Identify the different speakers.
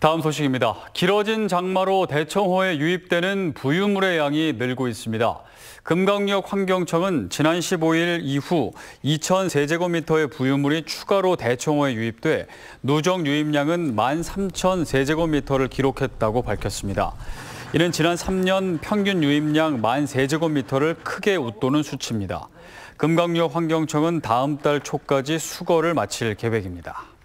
Speaker 1: 다음 소식입니다. 길어진 장마로 대청호에 유입되는 부유물의 양이 늘고 있습니다. 금강역 환경청은 지난 15일 이후 2,000세제곱미터의 부유물이 추가로 대청호에 유입돼 누적 유입량은 13,000세제곱미터를 기록했다고 밝혔습니다. 이는 지난 3년 평균 유입량 13제곱미터를 크게 웃도는 수치입니다. 금강역 환경청은 다음 달 초까지 수거를 마칠 계획입니다.